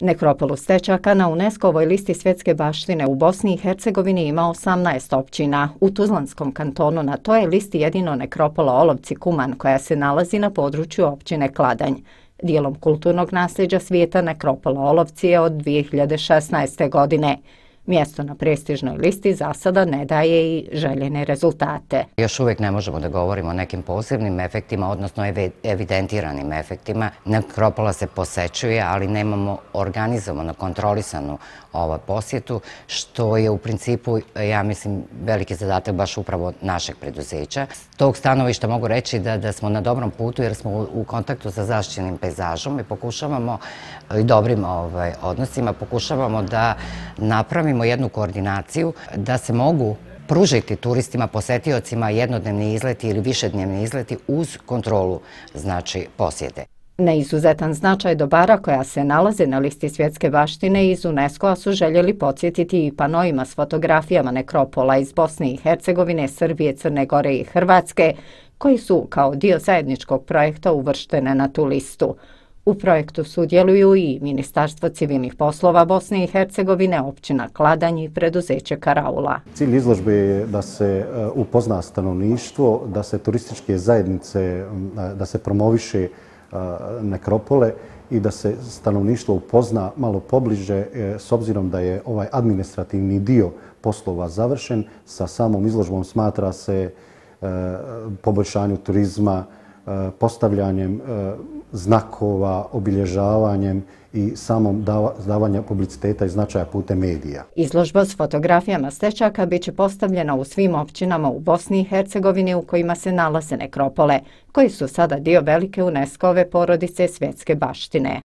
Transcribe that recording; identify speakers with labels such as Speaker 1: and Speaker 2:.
Speaker 1: Nekropolu Stečaka na UNESCO-ovoj listi svjetske baštine u Bosni i Hercegovini ima 18 općina. U Tuzlanskom kantonu na toj listi jedino nekropola Olovci Kuman koja se nalazi na području općine Kladanj. Dijelom kulturnog nasljeđa svijeta nekropola Olovci je od 2016. godine. Mjesto na prestižnoj listi za sada ne daje i željene rezultate.
Speaker 2: Još uvijek ne možemo da govorimo o nekim posebnim efektima, odnosno evidentiranim efektima. Nekropola se posećuje, ali nemamo organizovano kontrolisanu ovu posjetu, što je u principu, ja mislim, veliki zadatak baš upravo našeg preduzeća. S tog stanovišta mogu reći da, da smo na dobrom putu jer smo u, kontaktu sa zaštitnim pejzažom i pokušavamo, i dobrim ovaj, odnosima, pokušavamo da napravimo napravimo jednu koordinaciju da se mogu pružiti turistima, posetiocima jednodnevni izleti ili višednjevni izleti uz kontrolu znači, posjede.
Speaker 1: Neizuzetan značaj dobara koja se nalaze na listi svjetske baštine iz UNESCO-a su željeli podsjetiti i panojima s fotografijama nekropola iz Bosne i Hercegovine, Srbije, Crne Gore i Hrvatske, koji su kao dio zajedničkog projekta uvrštene na tu listu. U projektu sudjeluju i Ministarstvo civilnih poslova Bosne i Hercegovine, općina Kladanj i preduzeće Karaula.
Speaker 3: Cilj izložbe je da se e, upozna stanovništvo, da se turističke zajednice, e, da se promoviše e, nekropole i da se stanovništvo upozna malo pobliže s obzirom da je ovaj administrativni dio poslova završen. Sa samom izložbom smatra se poboljšanju turizma, E, postavljanjem e, znakova, obilježavanjem i samom davanjem publiciteta i značaja pute medija.
Speaker 2: Izložba
Speaker 1: s fotografijama stečaka bit će postavljena u svim općinama u Bosni i Hercegovini u kojima se nalaze nekropole, koji su sada dio velike UNESCO-ove porodice svjetske baštine.